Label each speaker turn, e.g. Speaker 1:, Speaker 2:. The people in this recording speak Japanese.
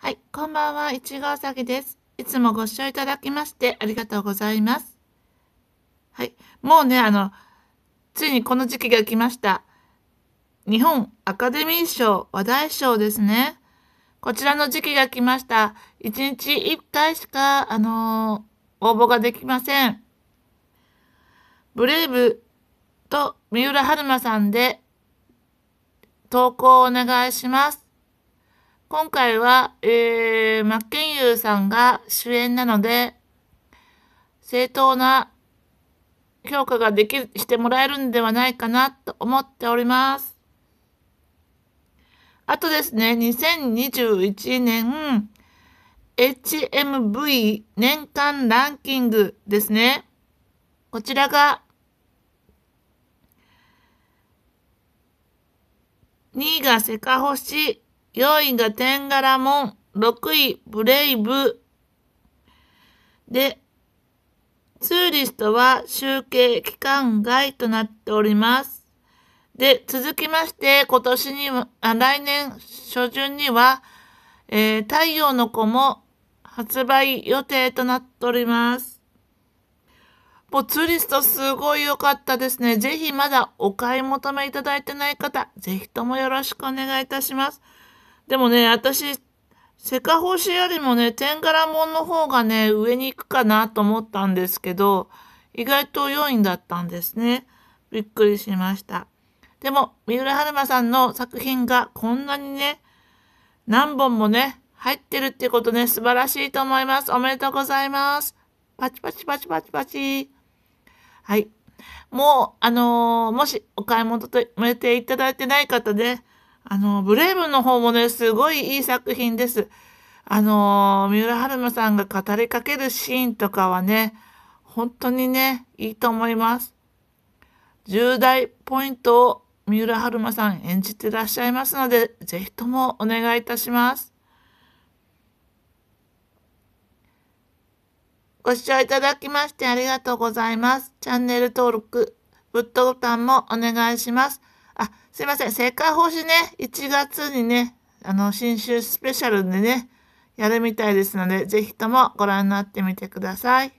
Speaker 1: はい、こんばんは、いちごうさぎです。いつもご視聴いただきましてありがとうございます。はい、もうね、あの、ついにこの時期が来ました。日本アカデミー賞話題賞ですね。こちらの時期が来ました。1日1回しか、あのー、応募ができません。ブレイブと三浦春馬さんで投稿をお願いします。今回は、えー、ンユーさんが主演なので、正当な評価ができ、してもらえるんではないかなと思っております。あとですね、2021年 HMV 年間ランキングですね。こちらが2位がセカホシ、4位がテンガラモン、6位ブレイブ。で、ツーリストは集計期間外となっております。で、続きまして、今年には、来年初旬には、えー、太陽の子も発売予定となっております。もうツーリストすごい良かったですね。ぜひまだお買い求めいただいてない方、ぜひともよろしくお願いいたします。でもね、私、セカホシよりもね、天柄門の方がね、上に行くかなと思ったんですけど、意外と4位だったんですね。びっくりしました。でも、三浦春馬さんの作品がこんなにね、何本もね、入ってるってことね、素晴らしいと思います。おめでとうございます。パチパチパチパチパチ。はい。もう、あのー、もしお買い物と埋めていただいてない方で、ね、あの、ブレイブの方もね、すごいいい作品です。あの、三浦春馬さんが語りかけるシーンとかはね、本当にね、いいと思います。重大ポイントを三浦春馬さん演じてらっしゃいますので、ぜひともお願いいたします。ご視聴いただきましてありがとうございます。チャンネル登録、グッドボタンもお願いします。あ、すいません。成果報酬ね、1月にね、あの、新州スペシャルでね、やるみたいですので、ぜひともご覧になってみてください。